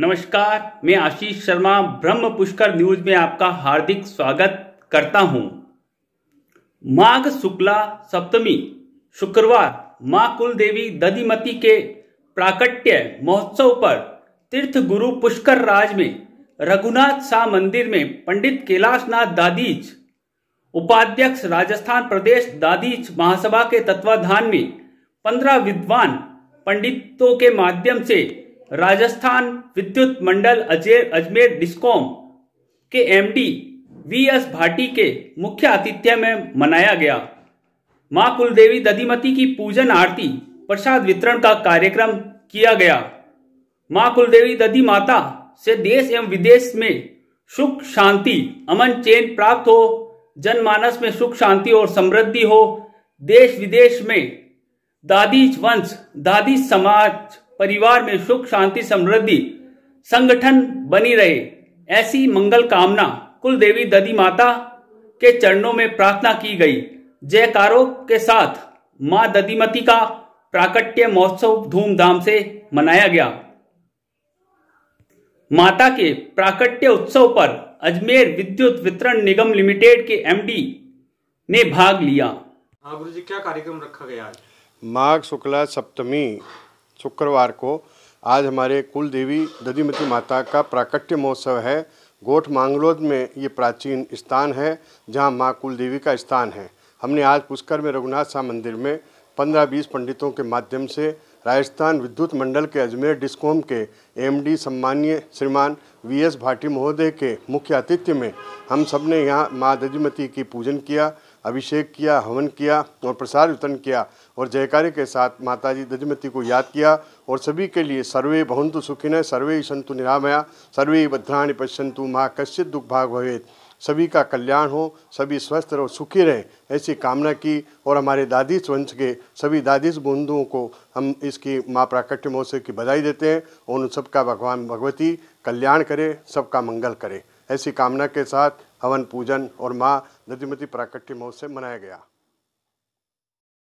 नमस्कार मैं आशीष शर्मा ब्रह्म पुष्कर न्यूज में आपका हार्दिक स्वागत करता हूं माघ शुक्ला सप्तमी शुक्रवार माँ कुल देवी दधिमती के प्राकट्य महोत्सव पर तीर्थ गुरु पुष्कर राज में रघुनाथ शाह मंदिर में पंडित कैलाशनाथ दादीज उपाध्यक्ष राजस्थान प्रदेश दादीज महासभा के तत्वाधान में पंद्रह विद्वान पंडितों के माध्यम से राजस्थान विद्युत मंडल अजेर अजमेर डिस्कॉम के एमडी वी एस भाटी के मुख्य आतिथ्य में मनाया गया मां कुलदेवी दधिमती की पूजन आरती प्रसाद वितरण का कार्यक्रम किया गया मां कुलदेवी दधी माता से देश एवं विदेश में सुख शांति अमन चैन प्राप्त हो जनमानस में सुख शांति और समृद्धि हो देश विदेश में दादी वंश दादी समाज परिवार में सुख शांति समृद्धि संगठन बनी रहे ऐसी मंगल कामना कुल देवी ददी माता के चरणों में प्रार्थना की गई जयकारों के साथ मां ददीमती का प्राकट्य महोत्सव धूमधाम से मनाया गया माता के प्राकट्य उत्सव पर अजमेर विद्युत वितरण निगम लिमिटेड के एमडी ने भाग लिया गुरु जी क्या कार्यक्रम रखा गया आज माघ शुक्ला सप्तमी शुक्रवार को आज हमारे कुल देवी ददीमती माता का प्राकट्य महोत्सव है गोठ मांगलोद में ये प्राचीन स्थान है जहाँ माँ कुल देवी का स्थान है हमने आज पुष्कर में रघुनाथ शाह मंदिर में पंद्रह बीस पंडितों के माध्यम से राजस्थान विद्युत मंडल के अजमेर डिस्कॉम के एमडी सम्मान्य श्रीमान वीएस भाटी महोदय के मुख्य आतिथ्य में हम सब ने यहाँ माँ ददीमती की पूजन किया अभिषेक किया हवन किया और प्रसाद वितरण किया और जयकारे के साथ माता जी दजमती को याद किया और सभी के लिए सर्वे भवंतु सुखिन सर्वे संतु निरामया सर्वे भद्राणी पश्यंतु माँ कश्चित दुख भाग भवेद सभी का कल्याण हो सभी स्वस्थ रहो सुखी रहें ऐसी कामना की और हमारे दादी वंश के सभी दादी बंधुओं को हम इसकी माँ प्राकट्य महोत्सव की बधाई देते हैं और उन सबका भगवान भगवती कल्याण करे सबका मंगल करे ऐसी कामना के साथ हवन पूजन और माँ नदीमती प्राकट्य महोत्सव मनाया गया